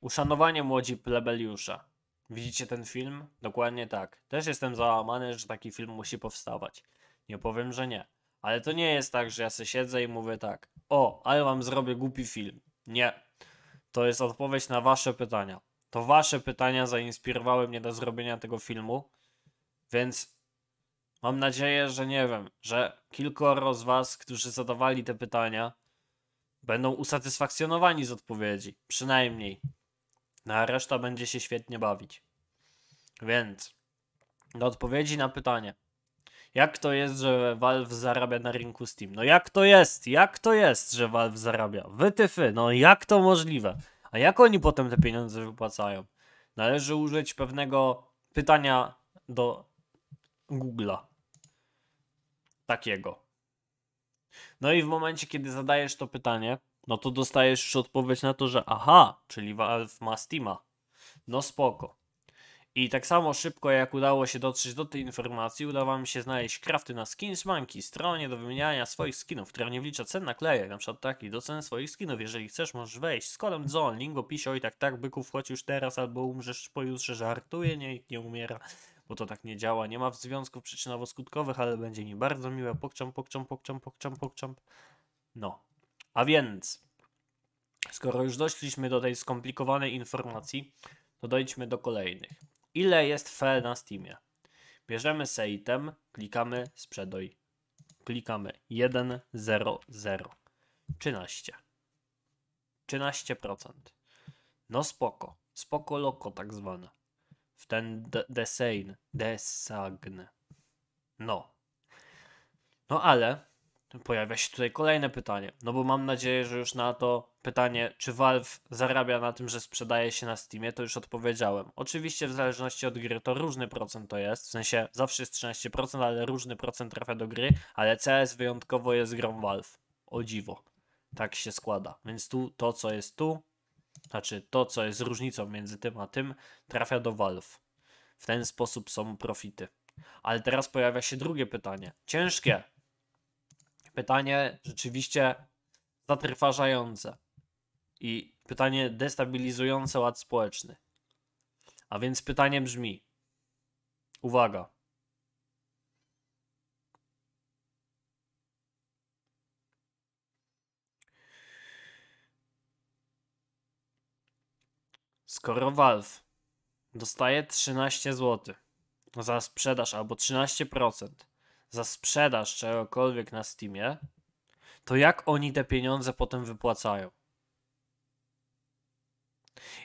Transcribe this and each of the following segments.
Uszanowanie młodzi plebeliusza. Widzicie ten film? Dokładnie tak. Też jestem załamany, że taki film musi powstawać. Nie powiem, że nie. Ale to nie jest tak, że ja se siedzę i mówię tak. O, ale wam zrobię głupi film. Nie. To jest odpowiedź na wasze pytania. To wasze pytania zainspirowały mnie do zrobienia tego filmu. Więc mam nadzieję, że nie wiem, że kilkoro z was, którzy zadawali te pytania, będą usatysfakcjonowani z odpowiedzi. Przynajmniej. No, a reszta będzie się świetnie bawić. Więc do odpowiedzi na pytanie. Jak to jest, że Valve zarabia na rynku Steam? No jak to jest? Jak to jest, że Valve zarabia? Wytyfy, no jak to możliwe? A jak oni potem te pieniądze wypłacają? Należy użyć pewnego pytania do Google'a. Takiego. No i w momencie, kiedy zadajesz to pytanie, no to dostajesz już odpowiedź na to, że aha, czyli Valve ma Steama. No spoko. I tak samo szybko jak udało się dotrzeć do tej informacji, udało mi się znaleźć krafty na Skins Monkey, stronie do wymieniania swoich skinów, która nie wlicza cen naklejek, na przykład taki, do cen swoich skinów. Jeżeli chcesz, możesz wejść z kolem ZON, link w opisie, tak tak, byku, wchodź już teraz, albo umrzesz pojutrze, żartuję, nie, nie umiera, bo to tak nie działa. Nie ma związków przyczynowo-skutkowych, ale będzie mi bardzo miłe, pokczam, pokczam, pokczam, pokczam, pokczam. No. A więc, skoro już doszliśmy do tej skomplikowanej informacji, to dojdźmy do kolejnych. Ile jest fe na Steamie? Bierzemy seitem, klikamy sprzedaj. Klikamy 1, 0, 0. 13. 13%. No spoko. Spoko loko tak zwane. W ten design. desagne. No. No ale Pojawia się tutaj kolejne pytanie, no bo mam nadzieję, że już na to pytanie, czy Valve zarabia na tym, że sprzedaje się na Steamie, to już odpowiedziałem. Oczywiście w zależności od gry to różny procent to jest, w sensie zawsze jest 13%, ale różny procent trafia do gry, ale CS wyjątkowo jest grą Valve. O dziwo. Tak się składa. Więc tu to, co jest tu, znaczy to, co jest różnicą między tym a tym, trafia do Valve. W ten sposób są profity. Ale teraz pojawia się drugie pytanie. Ciężkie, pytanie rzeczywiście zatrważające i pytanie destabilizujące ład społeczny. A więc pytanie brzmi: uwaga. Skoro Valve dostaje 13 zł za sprzedaż albo 13%, za sprzedaż czegokolwiek na Steamie, to jak oni te pieniądze potem wypłacają?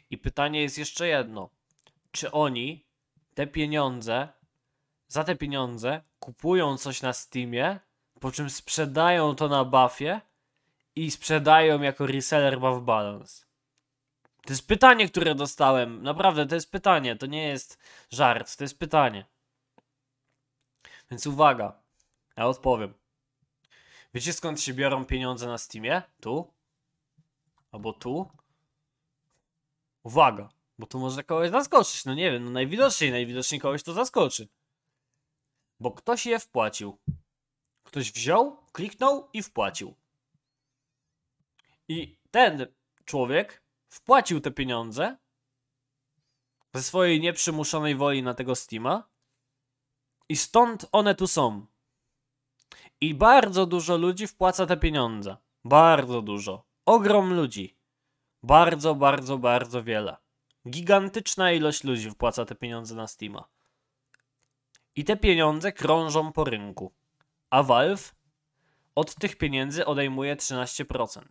I pytanie jest jeszcze jedno. Czy oni te pieniądze, za te pieniądze kupują coś na Steamie, po czym sprzedają to na Buffie i sprzedają jako reseller Buff Balance? To jest pytanie, które dostałem. Naprawdę, to jest pytanie. To nie jest żart, to jest pytanie. Więc uwaga, ja odpowiem. Wiecie skąd się biorą pieniądze na Steamie? Tu? Albo tu? Uwaga, bo tu może kogoś zaskoczyć. No nie wiem, no najwidoczniej, najwidoczniej kogoś to zaskoczy. Bo ktoś je wpłacił. Ktoś wziął, kliknął i wpłacił. I ten człowiek wpłacił te pieniądze ze swojej nieprzymuszonej woli na tego Steama i stąd one tu są. I bardzo dużo ludzi wpłaca te pieniądze. Bardzo dużo. Ogrom ludzi. Bardzo, bardzo, bardzo wiele. Gigantyczna ilość ludzi wpłaca te pieniądze na Steama. I te pieniądze krążą po rynku. A Valve od tych pieniędzy odejmuje 13%.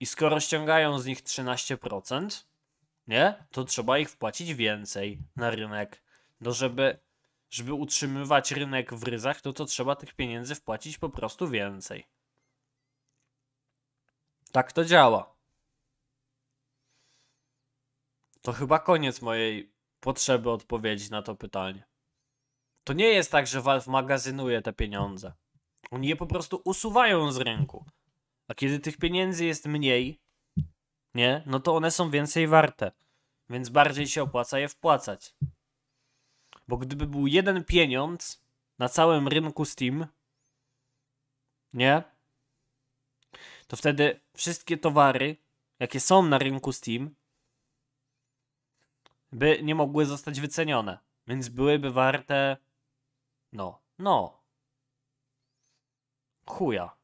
I skoro ściągają z nich 13%, nie? To trzeba ich wpłacić więcej na rynek. No żeby żeby utrzymywać rynek w ryzach, to to trzeba tych pieniędzy wpłacić po prostu więcej. Tak to działa. To chyba koniec mojej potrzeby odpowiedzi na to pytanie. To nie jest tak, że Valve magazynuje te pieniądze. Oni je po prostu usuwają z rynku. A kiedy tych pieniędzy jest mniej, nie, no to one są więcej warte. Więc bardziej się opłaca je wpłacać. Bo gdyby był jeden pieniądz na całym rynku Steam, nie? To wtedy wszystkie towary, jakie są na rynku Steam, by nie mogły zostać wycenione. Więc byłyby warte. No, no. Chuja.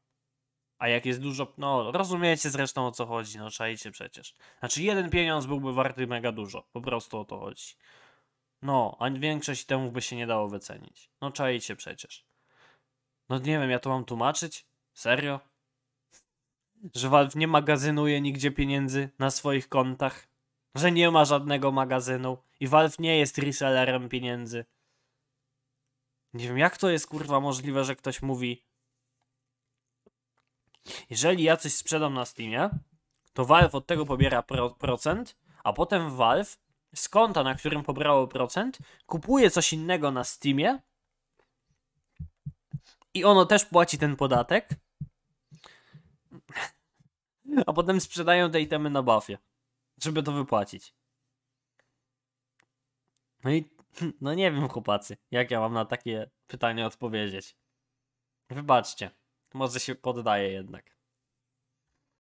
A jak jest dużo. No, rozumiecie zresztą o co chodzi, no czajcie przecież. Znaczy, jeden pieniądz byłby warty mega dużo. Po prostu o to chodzi. No, a większość temu by się nie dało wycenić. No czajcie przecież. No nie wiem, ja to mam tłumaczyć? Serio? Że Valve nie magazynuje nigdzie pieniędzy na swoich kontach? Że nie ma żadnego magazynu i Valve nie jest resellerem pieniędzy? Nie wiem, jak to jest kurwa możliwe, że ktoś mówi jeżeli ja coś sprzedam na Steamie, to Valve od tego pobiera pro procent, a potem Valve z konta, na którym pobrało procent, kupuje coś innego na Steamie i ono też płaci ten podatek, a potem sprzedają te itemy na bafie, żeby to wypłacić. No i no nie wiem, chłopacy, jak ja mam na takie pytanie odpowiedzieć. Wybaczcie, może się poddaję jednak.